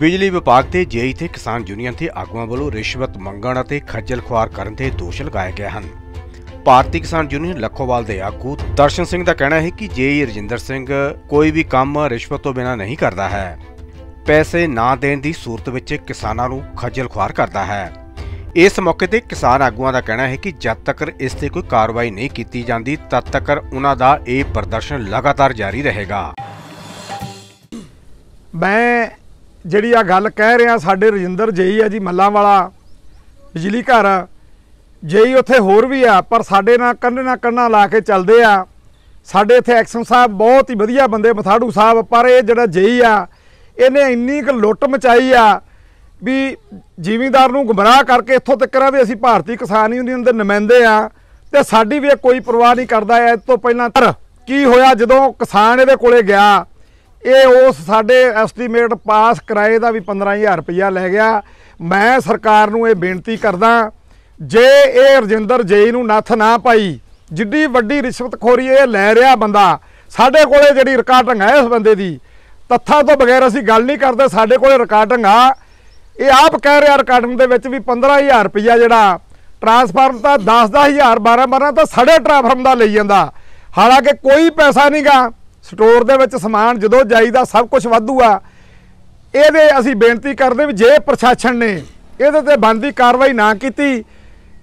ਬਿਜਲੀ ਵਿਭਾਗ ਤੇ ਜੇਈ ਤੇ ਕਿਸਾਨ ਯੂਨੀਅਨ ਦੇ ਆਗੂਆਂ ਵੱਲੋਂ ਰਿਸ਼ਵਤ ਮੰਗਣ ਅਤੇ ਖੱਜਲ ਖੁਆਰ ਕਰਨ ਦੇ ਦੋਸ਼ ਲਗਾਏ ਗਏ ਹਨ ਭਾਰਤੀ ਕਿਸਾਨ ਯੂਨੀਅਨ ਲੱਖੋਵਾਲ ਦੇ ਆਗੂ ਦਰਸ਼ਨ ਸਿੰਘ ਦਾ ਕਹਿਣਾ ਹੈ ਕਿ ਜੇਈ ਰਜਿੰਦਰ ਸਿੰਘ ਕੋਈ ਵੀ ਕੰਮ ਰਿਸ਼ਵਤ ਤੋਂ ਬਿਨਾਂ ਨਹੀਂ ਕਰਦਾ ਹੈ ਪੈਸੇ ਨਾ ਦੇਣ ਦੀ ਸੂਰਤ ਵਿੱਚ ਕਿਸਾਨਾਂ ਨੂੰ ਖੱਜਲ ਖੁਆਰ ਕਰਦਾ ਹੈ ਇਸ ਮੌਕੇ ਤੇ ਕਿਸਾਨ ਆਗੂਆਂ ਦਾ ਕਹਿਣਾ ਹੈ ਕਿ ਜਦ ਤੱਕ ਇਸ ਤੇ ਕੋਈ ਕਾਰਵਾਈ ਨਹੀਂ ਕੀਤੀ ਜਾਂਦੀ ਤਦ ਤੱਕ ਉਹਨਾਂ ਦਾ ਇਹ ਪ੍ਰਦਰਸ਼ਨ ਲਗਾਤਾਰ ਜਾਰੀ ਰਹੇਗਾ ਮੈਂ ਜਿਹੜੀ ਆ ਗੱਲ ਕਹਿ ਰਿਹਾ ਸਾਡੇ ਰਜਿੰਦਰ ਜਈ ਆ ਜੀ ਮੱਲਾਂ ਵਾਲਾ ਬਿਜਲੀ ਘਰ ਜਈ ਉੱਥੇ ਹੋਰ ਵੀ ਆ ਪਰ ਸਾਡੇ ਨਾਲ ਕੰਨੇ ਨਾਲ ਕੰਨਾਂ ਲਾ ਕੇ ਚੱਲਦੇ ਆ ਸਾਡੇ ਇੱਥੇ ਐਕਸ਼ਨ ਸਾਹਿਬ ਬਹੁਤ ਹੀ ਵਧੀਆ ਬੰਦੇ ਮਥਾੜੂ ਸਾਹਿਬ ਪਰ ਇਹ ਜਿਹੜਾ ਜਈ ਆ ਇਹਨੇ ਇੰਨੀ ਕੁ ਲੁੱਟ ਮਚਾਈ ਆ ਵੀ ਜ਼ਿਮੀਂਦਾਰ ਨੂੰ ਗੁੰਮਰਾਹ ਕਰਕੇ ਇੱਥੋਂ ਤੱਕ ਕਰਾ ਵੀ ਅਸੀਂ ਭਾਰਤੀ ਕਿਸਾਨ ਯੂਨੀਅਨ ਦੇ ਨੁਮਾਇੰਦੇ ਆ ਤੇ ਸਾਡੀ ਵੀ ਕੋਈ ਪਰਵਾਹ ਨਹੀਂ ਕਰਦਾ ਐ ਇਸ ਤੋਂ ਪਹਿਲਾਂ ਕੀ ਹੋਇਆ ਜਦੋਂ ਕਿਸਾਨ ਇਹਦੇ ਕੋਲੇ ਗਿਆ ਇਹ ਉਸ ਸਾਡੇ ਐਸਟੀਮੇਟ ਪਾਸ ਕਿਰਾਏ ਦਾ ਵੀ 15000 ਰੁਪਇਆ ਲੈ ਗਿਆ ਮੈਂ ਸਰਕਾਰ ਨੂੰ ਇਹ ਬੇਨਤੀ ਕਰਦਾ ਜੇ ਇਹ ਰਜਿੰਦਰ ਜੇਈ ਨੂੰ ਨੱਥ ਨਾ ਪਾਈ ਜਿੱਡੀ ਵੱਡੀ ਰਿਸ਼ਵਤਖੋਰੀ ਇਹ ਲੈ ਰਿਹਾ ਬੰਦਾ ਸਾਡੇ ਕੋਲੇ ਜਿਹੜੀ ਰਿਕਾਰਡਿੰਗ ਹੈ ਇਸ ਬੰਦੇ ਦੀ ਤੱਥਾਂ ਤੋਂ ਬਗੈਰ ਅਸੀਂ ਗੱਲ ਨਹੀਂ ਕਰਦੇ ਸਾਡੇ ਕੋਲੇ ਰਿਕਾਰਡਿੰਗ ਆ ਇਹ ਆਪ ਕਹਿ ਰਿਹਾ ਰਿਕਾਰਡਿੰਗ ਦੇ ਵਿੱਚ ਵੀ 15000 ਰੁਪਇਆ ਜਿਹੜਾ ਟਰਾਂਸਫਰ ਤਾਂ 10 10000 12 12 ਤਾਂ ਸੜੇ ਟਰਾਂਸਫਰ ਦਾ ਲਈ ਜਾਂਦਾ ਹਾਲਾਂਕਿ ਕੋਈ ਪੈਸਾ ਨਹੀਂਗਾ ਸਟੋਰ ਦੇ ਵਿੱਚ ਸਮਾਨ ਜਦੋਂ ਜਾਈਦਾ ਸਭ ਕੁਝ ਵਾਧੂ ਆ ਇਹਦੇ ਅਸੀਂ ਬੇਨਤੀ ਕਰਦੇ ਵੀ ਜੇ ਪ੍ਰਸ਼ਾਸਨ ਨੇ ਇਹਦੇ ਤੇ ਬੰਦੀ ਕਾਰਵਾਈ ਨਾ ਕੀਤੀ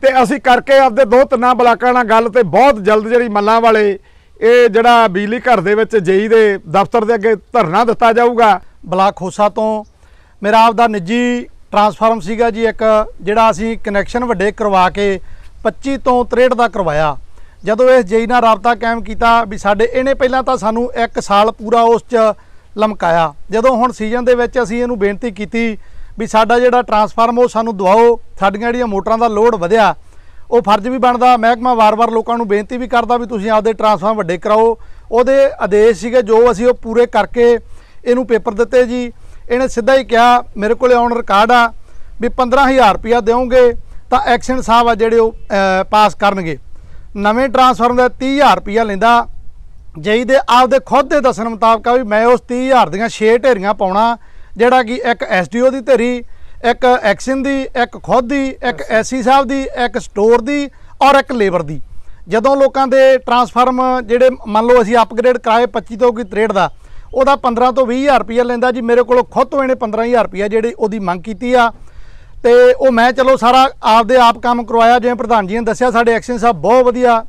ਤੇ ਅਸੀਂ ਕਰਕੇ ਆਪਦੇ ਦੋ ਤਿੰਨਾਂ ਬਲਾਕਾਂ ਨਾਲ ਗੱਲ ਤੇ ਬਹੁਤ ਜਲਦ ਜਿਹੜੀ ਮੱਲਾਂ ਵਾਲੇ ਇਹ ਜਿਹੜਾ ਬਿਜਲੀ ਘਰ ਦੇ ਵਿੱਚ ਜਈ ਦੇ ਦਫ਼ਤਰ ਦੇ ਅੱਗੇ ਧਰਨਾ ਦਿੱਤਾ ਜਾਊਗਾ ਬਲਾਕ ਖੋਸਾ ਤੋਂ ਮੇਰਾ ਆਪਦਾ ਨਿੱਜੀ ਟਰਾਂਸਫਾਰਮ ਸੀਗਾ ਜੀ ਇੱਕ ਜਿਹੜਾ ਅਸੀਂ ਕਨੈਕਸ਼ਨ ਵੱਡੇ ਕਰਵਾ ਕੇ 25 ਤੋਂ 63 ਦਾ ਕਰਵਾਇਆ ਜਦੋਂ ਇਸ ਜੇਈ ਨਾਲ ਰابطਾ ਕਾਇਮ ਕੀਤਾ ਵੀ ਸਾਡੇ ਇਹਨੇ ਪਹਿਲਾਂ ਤਾਂ ਸਾਨੂੰ 1 ਸਾਲ ਪੂਰਾ ਉਸ 'ਚ ਲਮਕਾਇਆ ਜਦੋਂ ਹੁਣ ਸੀਜ਼ਨ ਦੇ ਵਿੱਚ ਅਸੀਂ ਇਹਨੂੰ ਬੇਨਤੀ ਕੀਤੀ ਵੀ ਸਾਡਾ ਜਿਹੜਾ ਟਰਾਂਸਫਾਰਮ ਉਹ ਸਾਨੂੰ ਦਵਾਓ ਸਾਡੀਆਂ ਜਿਹੜੀਆਂ ਮੋਟਰਾਂ ਦਾ ਲੋਡ ਵਧਿਆ ਉਹ ਫਰਜ਼ ਵੀ ਬਣਦਾ ਮਹਿਕਮਾ ਵਾਰ-ਵਾਰ ਲੋਕਾਂ ਨੂੰ ਬੇਨਤੀ ਵੀ ਕਰਦਾ ਵੀ ਤੁਸੀਂ ਆਪਦੇ ਟਰਾਂਸਫਾਰਮ ਵੱਡੇ ਕਰਾਓ ਉਹਦੇ ਆਦੇਸ਼ ਸੀਗੇ ਜੋ ਅਸੀਂ ਉਹ ਪੂਰੇ ਕਰਕੇ ਇਹਨੂੰ ਪੇਪਰ ਦਿੱਤੇ ਜੀ ਇਹਨੇ ਸਿੱਧਾ ਹੀ ਕਿਹਾ ਮੇਰੇ ਕੋਲੇ ਆਨ ਰਿਕਾਰਡ ਆ ਵੀ 15000 ਰੁਪਇਆ ਦੇਵੋਗੇ ਤਾਂ ਐਕਸ਼ਨ ਸਾਹਿਬ ਆ ਜਿਹੜੇ ਉਹ ਪਾਸ ਕਰਨਗੇ ਨਵੇਂ ਟਰਾਂਸਫਾਰਮ ਦਾ 30000 ਰੁਪਿਆ ਲੈਂਦਾ ਜਈ ਦੇ ਆਪਦੇ ਖੁਦ ਦੇ ਦੱਸਣ ਮੁਤਾਬਕ ਆ ਵੀ ਮੈਂ ਉਸ 30000 ਦੀਆਂ 6 ਢੇਰੀਆਂ ਪਾਉਣਾ ਜਿਹੜਾ ਕਿ ਇੱਕ ਐਸਡੀਓ ਦੀ ਢੇਰੀ ਇੱਕ ਐਕਸ਼ਨ ਦੀ ਇੱਕ ਖੁਦ ਦੀ ਇੱਕ ਐਸਸੀ ਸਾਹਿਬ ਦੀ ਇੱਕ ਸਟੋਰ ਦੀ ਔਰ ਇੱਕ ਲੇਬਰ ਦੀ ਜਦੋਂ ਲੋਕਾਂ ਦੇ ਟਰਾਂਸਫਾਰਮ ਜਿਹੜੇ ਮੰਨ ਲਓ ਅਸੀਂ ਅਪਗ੍ਰੇਡ ਕਰਾਏ 25 ਤੋਂ ਕੀ 63 ਦਾ ਉਹਦਾ 15 ਤੋਂ 20000 ਰੁਪਇਆ ਲੈਂਦਾ ਜੀ ਮੇਰੇ ਕੋਲੋਂ ਖੁਦ ਤੋਂ ਇਹਨੇ 15000 ਰੁਪਇਆ ਜਿਹੜੇ ਉਹਦੀ ਮੰਗ ਕੀਤੀ ਆ ਤੇ ਉਹ ਮੈਂ ਚਲੋ ਸਾਰਾ ਆਪਦੇ ਆਪ ਕੰਮ ਕਰਵਾਇਆ ਜਿਵੇਂ ਪ੍ਰਧਾਨ ਜੀ ਨੇ ਦੱਸਿਆ ਸਾਡੇ ਐਕਸ਼ਨ ਸਾਹਿਬ ਬਹੁਤ ਵਧੀਆ